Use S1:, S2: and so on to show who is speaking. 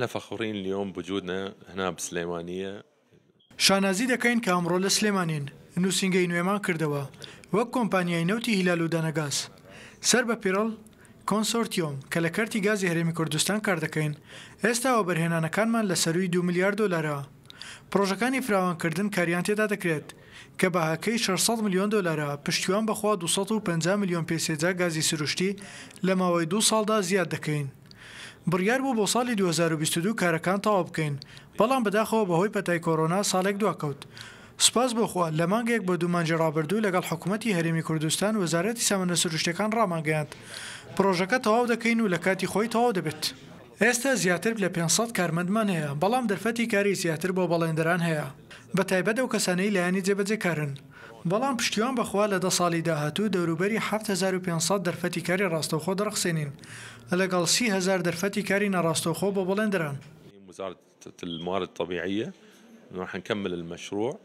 S1: احنا فخورين اليوم بوجودنا هنا بسليمانية
S2: شانازی دەکەین کە ئەمڕۆ لە سلێمانین نووسنگەی نوێمان کردەوە وەک کۆمپانیای نەوتی هیلال و دەنەگاز سەر بە پیرڵ کۆنسۆرتیۆم کە لە کەرتی گازی هەرێمی کوردستان کار دەکەین ئێستا وەبەرهێنانەکانمان لە سەروی دو میلیارد دلارەوە پرۆژەکانی فراوانکردن کاریان تێدا دەکرێت کە بەهاکەی 600 میلیۆن دلارە پشتیوان بەخوا 250 میلیۆن پێسێجا گازی سروشتی لە ماوەی دو ساڵدا زیاد دەکەین بڕیار بوو بۆ ساڵی 2022 کارەکان تەوا بکەین بەڵام بەداخەوە بەهۆی پەتای کۆرۆنا ساڵێک دواکەوت. سپاس بۆخوا لە مانگێک بە دوومانجی ڕابردوو لەگەڵ حکوومەتتی هەرمی کوردستان وەزارەتی سامانە سروشتەکان ڕامانگەیاند. پرۆژەکە تەواو دەکەین و لە کاتی خۆی تەواو دەبێت. ئێستا زیاتر لە 500 کارمەندمان هەیە بەڵام دەرفەتی کاری زیاتر بۆ بەڵێندەران هەیە. بە تایبەت ئەو کەسانەی لایانی جێبەجێکارن. بلان پشتیوان بەخوا لە دە ساڵی داهاتوو دەوروبەری 1500 کاری ڕاستەوخۆ دەرخسێنین لگل 30هزار کاری نەڕاستەوخۆ ببلندران
S3: وزارة الموارد الطبيعية نحن نكمل المشروع